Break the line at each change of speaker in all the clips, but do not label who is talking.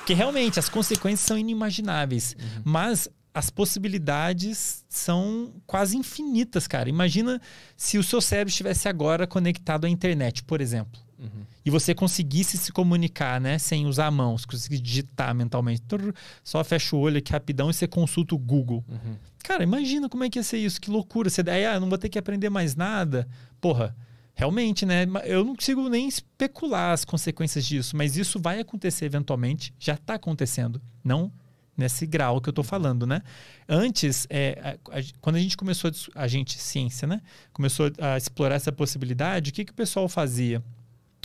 Porque realmente as consequências são inimagináveis. Uhum. Mas as possibilidades são quase infinitas, cara. Imagina se o seu cérebro estivesse agora conectado à internet, por exemplo. Uhum. E você conseguisse se comunicar, né? Sem usar a mão, conseguisse digitar mentalmente. Só fecha o olho aqui rapidão e você consulta o Google. Uhum. Cara, imagina como é que ia ser isso, que loucura. Você daí, ah, não vou ter que aprender mais nada. Porra, realmente, né? Eu não consigo nem especular as consequências disso, mas isso vai acontecer eventualmente, já está acontecendo, não nesse grau que eu estou falando, né? Antes, é, a, a, quando a gente começou, a, a gente, ciência, né? Começou a explorar essa possibilidade, o que, que o pessoal fazia?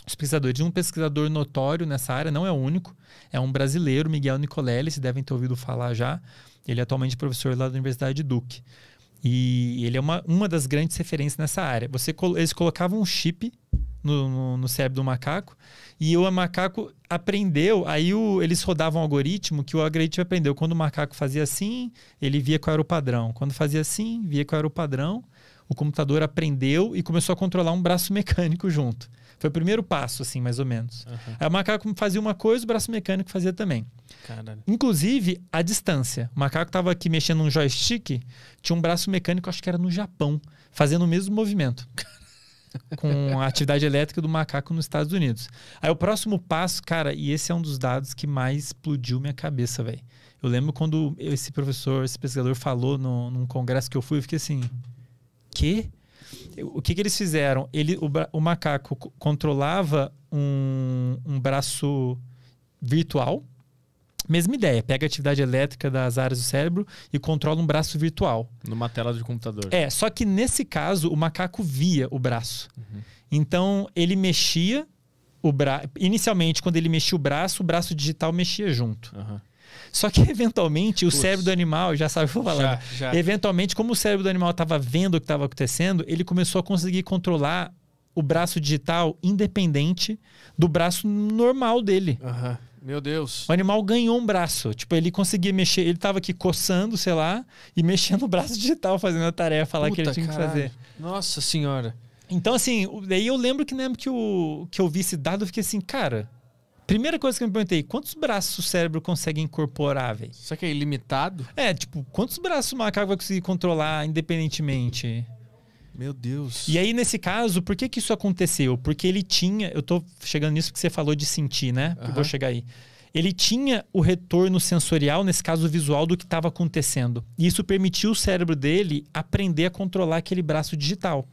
Os pesquisadores, um pesquisador notório nessa área, não é o único, é um brasileiro, Miguel Nicolelli, se devem ter ouvido falar já. Ele é atualmente professor lá da Universidade de Duke. E ele é uma, uma das grandes referências nessa área. Você, eles colocavam um chip no, no, no cérebro do macaco e o macaco aprendeu. Aí o, eles rodavam um algoritmo que o algoritmo aprendeu. Quando o macaco fazia assim, ele via qual era o padrão. Quando fazia assim, via qual era o padrão o computador aprendeu e começou a controlar um braço mecânico junto. Foi o primeiro passo, assim, mais ou menos. Uhum. Aí o macaco fazia uma coisa, o braço mecânico fazia também. Caralho. Inclusive, a distância. O macaco estava aqui mexendo um joystick, tinha um braço mecânico, acho que era no Japão, fazendo o mesmo movimento. com a atividade elétrica do macaco nos Estados Unidos. Aí o próximo passo, cara, e esse é um dos dados que mais explodiu minha cabeça, velho. Eu lembro quando esse professor, esse pesquisador falou no, num congresso que eu fui, eu fiquei assim, quê? O que, que eles fizeram? Ele, o, o macaco controlava um, um braço virtual. Mesma ideia, pega a atividade elétrica das áreas do cérebro e controla um braço virtual. Numa tela de computador. É, só que nesse caso o macaco via o braço. Uhum. Então ele mexia o braço. Inicialmente, quando ele mexia o braço, o braço digital mexia junto. Uhum. Só que eventualmente o cérebro do animal, já sabe o que eu vou falar. Né? Eventualmente, como o cérebro do animal estava vendo o que estava acontecendo, ele começou a conseguir controlar o braço digital independente do braço normal dele. Uhum. Meu Deus. O animal ganhou um braço. Tipo, ele conseguia mexer. Ele tava aqui coçando, sei lá, e mexendo o braço digital, fazendo a tarefa lá Puta que ele tinha caralho. que fazer. Nossa senhora. Então, assim, daí eu lembro que na época que eu, que eu vi esse dado, eu fiquei assim, cara, Primeira coisa que eu me perguntei, quantos braços o cérebro consegue incorporar, velho? que é ilimitado? É, tipo, quantos braços o macaco vai conseguir controlar independentemente? Meu Deus. E aí, nesse caso, por que, que isso aconteceu? Porque ele tinha. Eu tô chegando nisso que você falou de sentir, né? Uhum. Vou chegar aí. Ele tinha o retorno sensorial, nesse caso visual, do que estava acontecendo. E isso permitiu o cérebro dele aprender a controlar aquele braço digital.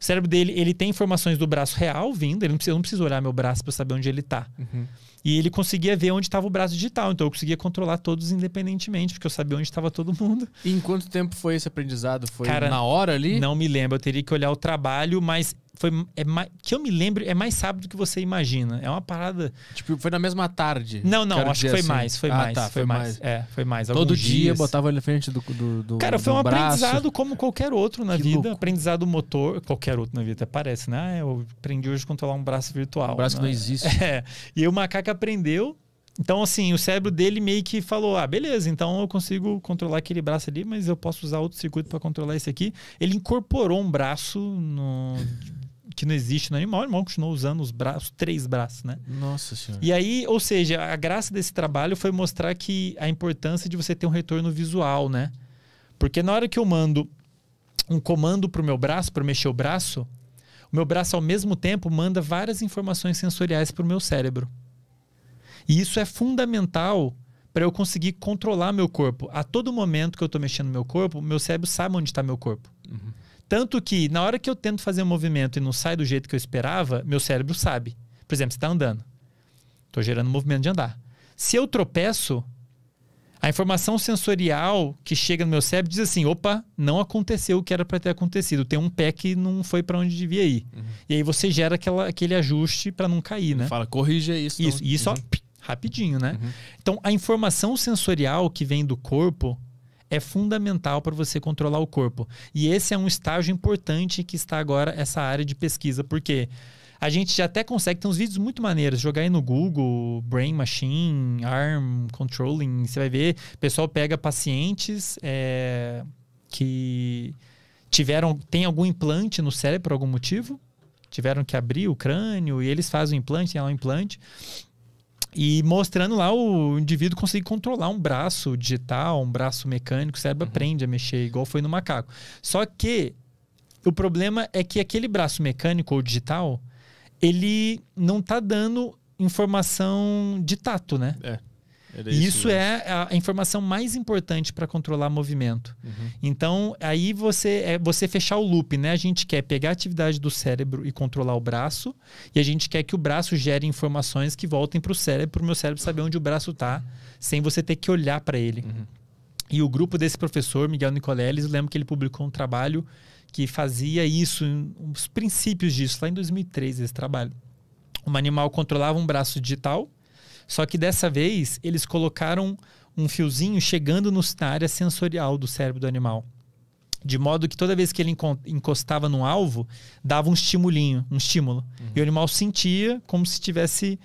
O cérebro dele, ele tem informações do braço real vindo, ele não precisa, não olhar meu braço para saber onde ele está. Uhum. E ele conseguia ver onde estava o braço digital, então eu conseguia controlar todos independentemente, porque eu sabia onde estava todo mundo. E em quanto tempo foi esse aprendizado? Foi Cara, na hora ali? Não me lembro, eu teria que olhar o trabalho, mas foi é mais, que eu me lembro é mais rápido do que você imagina. É uma parada. Tipo, foi na mesma tarde. Não, não, acho que foi assim. mais, foi ah, mais, tá, foi, foi mais. mais. É, foi mais. Todo dias. dia botava
ele na frente do, do, do Cara, do foi um braço. aprendizado
como qualquer outro na que vida, louco. aprendizado motor, qualquer outro na vida até parece, né? Ah, eu aprendi hoje a controlar um braço virtual. Um braço né? que não existe. É. E o macaco que aprendeu. Então, assim, o cérebro dele meio que falou: ah, beleza, então eu consigo controlar aquele braço ali, mas eu posso usar outro circuito para controlar esse aqui. Ele incorporou um braço no... que não existe no animal, o animal continuou usando os braços, três braços, né? Nossa senhora. E aí, ou seja, a graça desse trabalho foi mostrar que a importância de você ter um retorno visual, né? Porque na hora que eu mando um comando pro meu braço, para mexer o braço, o meu braço ao mesmo tempo manda várias informações sensoriais pro meu cérebro. E isso é fundamental para eu conseguir controlar meu corpo. A todo momento que eu estou mexendo no meu corpo, meu cérebro sabe onde está meu corpo. Uhum. Tanto que, na hora que eu tento fazer um movimento e não sai do jeito que eu esperava, meu cérebro sabe. Por exemplo, você está andando. Estou gerando movimento de andar. Se eu tropeço, a informação sensorial que chega no meu cérebro diz assim: opa, não aconteceu o que era para ter acontecido. Tem um pé que não foi para onde devia ir. Uhum. E aí você gera aquela, aquele ajuste para não cair, né? Fala, corrija isso. Isso, não... isso uhum. ó, Rapidinho, né? Uhum. Então, a informação sensorial que vem do corpo é fundamental para você controlar o corpo. E esse é um estágio importante que está agora essa área de pesquisa, porque a gente já até consegue, tem uns vídeos muito maneiros, jogar aí no Google, Brain Machine, Arm Controlling, você vai ver, o pessoal pega pacientes é, que tiveram, tem algum implante no cérebro por algum motivo, tiveram que abrir o crânio e eles fazem o implante, tem lá um implante, e mostrando lá o indivíduo conseguir controlar um braço digital, um braço mecânico, o cérebro uhum. aprende a mexer, igual foi no macaco. Só que o problema é que aquele braço mecânico ou digital, ele não tá dando informação de tato, né? É e isso, é a informação mais importante para controlar movimento. Uhum. Então, aí você é você fechar o loop, né? A gente quer pegar a atividade do cérebro e controlar o braço, e a gente quer que o braço gere informações que voltem para o cérebro, para o meu cérebro saber onde o braço está, uhum. sem você ter que olhar para ele. Uhum. E o grupo desse professor, Miguel Nicoleles, eu lembro que ele publicou um trabalho que fazia isso, os princípios disso, lá em 2003, esse trabalho. Um animal controlava um braço digital só que dessa vez eles colocaram um fiozinho chegando no, na área sensorial do cérebro do animal. De modo que toda vez que ele encostava no alvo, dava um estimulinho, um estímulo. Uhum. E o animal sentia como se estivesse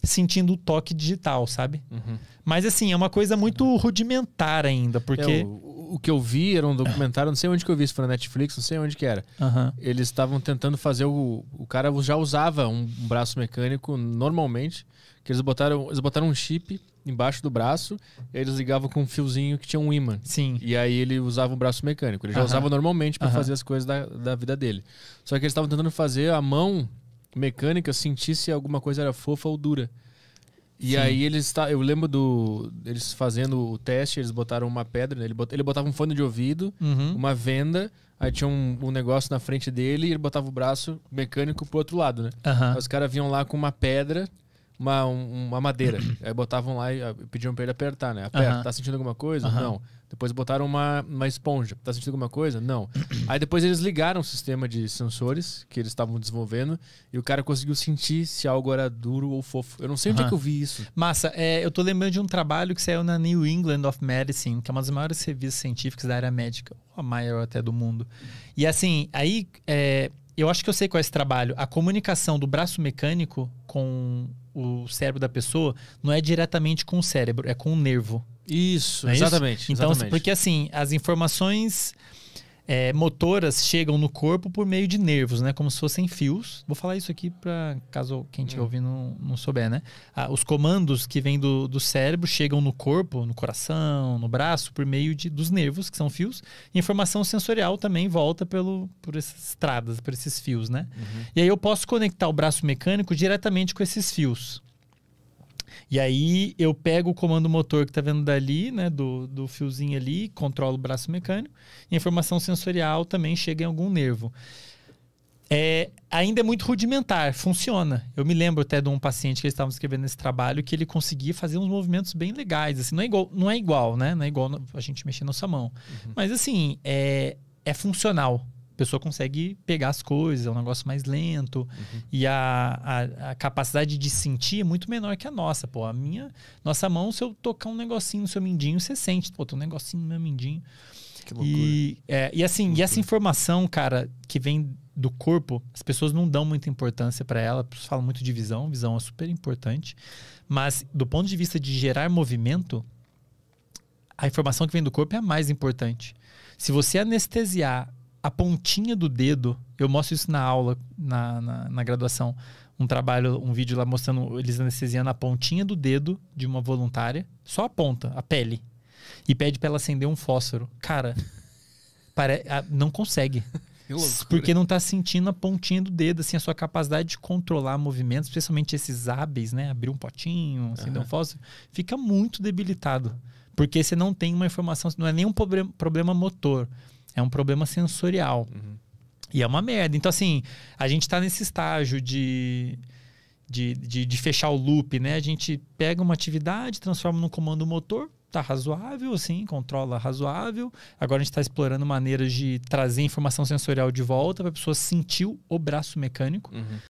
sentindo o toque digital, sabe? Uhum. Mas assim, é uma coisa muito rudimentar ainda, porque. É, o que
eu vi era um documentário, não sei onde que eu vi, se foi na Netflix, não sei onde que era. Uhum. Eles estavam tentando fazer o. O cara já usava um braço mecânico normalmente, que eles botaram, eles botaram um chip embaixo do braço, e eles ligavam com um fiozinho que tinha um ímã. Sim. E aí ele usava o braço mecânico. Ele já uhum. usava normalmente para uhum. fazer as coisas da, da vida dele. Só que eles estavam tentando fazer a mão mecânica sentir se alguma coisa era fofa ou dura. E Sim. aí eles tá, eu lembro do eles fazendo o teste, eles botaram uma pedra, né? ele, bot, ele botava um fone de ouvido, uhum. uma venda, aí tinha um, um, negócio na frente dele e ele botava o braço mecânico pro outro lado, né? Uhum. Os caras vinham lá com uma pedra, uma, um, uma madeira. Uhum. aí botavam lá e ah, pediam para ele apertar, né? Aperta, uhum. tá sentindo alguma coisa? Não. Depois botaram uma, uma esponja. Tá sentindo alguma coisa? Não. Aí depois eles ligaram o sistema de sensores que eles estavam desenvolvendo e o cara conseguiu sentir se algo era duro ou fofo. Eu não sei onde uhum. é que eu vi isso.
Massa, é, eu tô lembrando de um trabalho que saiu na New England of Medicine, que é uma das maiores revistas científicas da área médica, a maior até do mundo. E assim, aí é, eu acho que eu sei qual é esse trabalho. A comunicação do braço mecânico com o cérebro da pessoa não é diretamente com o cérebro, é com o nervo. Isso, é exatamente. Isso? Então, assim, exatamente. porque assim, as informações é, motoras chegam no corpo por meio de nervos, né? Como se fossem fios. Vou falar isso aqui para caso quem estiver hum. ouvindo não, não souber, né? Ah, os comandos que vêm do, do cérebro chegam no corpo, no coração, no braço, por meio de, dos nervos, que são fios. E informação sensorial também volta pelo, por essas estradas, por esses fios, né? Uhum. E aí eu posso conectar o braço mecânico diretamente com esses fios. E aí eu pego o comando motor que está vendo dali, né, do, do fiozinho ali, controlo o braço mecânico, e a informação sensorial também chega em algum nervo. É, ainda é muito rudimentar, funciona. Eu me lembro até de um paciente que eles estavam escrevendo esse trabalho que ele conseguia fazer uns movimentos bem legais. Assim, não é igual, não é igual né? Não é igual a gente mexer na sua mão. Uhum. Mas assim, é, é funcional pessoa consegue pegar as coisas, é um negócio mais lento. Uhum. E a, a, a, capacidade de sentir é muito menor que a nossa. Pô, a minha, nossa mão, se eu tocar um negocinho no seu mindinho, você sente. Pô, tem um negocinho no meu mindinho. Que loucura. E, é, e assim, e essa informação, cara, que vem do corpo, as pessoas não dão muita importância para ela, falam muito de visão, visão é super importante, mas do ponto de vista de gerar movimento, a informação que vem do corpo é a mais importante. Se você anestesiar a pontinha do dedo, eu mostro isso na aula, na, na, na graduação, um trabalho, um vídeo lá mostrando eles anestesiando a pontinha do dedo de uma voluntária, só a ponta, a pele, e pede para ela acender um fósforo. Cara, pare... não consegue. Porque não tá sentindo a pontinha do dedo, assim, a sua capacidade de controlar movimentos, especialmente esses hábeis, né? Abrir um potinho, acender uhum. um fósforo, fica muito debilitado. Porque você não tem uma informação, não é nenhum problema motor é um problema sensorial. Uhum. E é uma merda. Então, assim, a gente está nesse estágio de, de, de, de, fechar o loop, né? A gente pega uma atividade, transforma num comando motor, tá razoável, assim, controla razoável. Agora a gente está explorando maneiras de trazer informação sensorial de volta para a pessoa sentir o braço mecânico.
Uhum.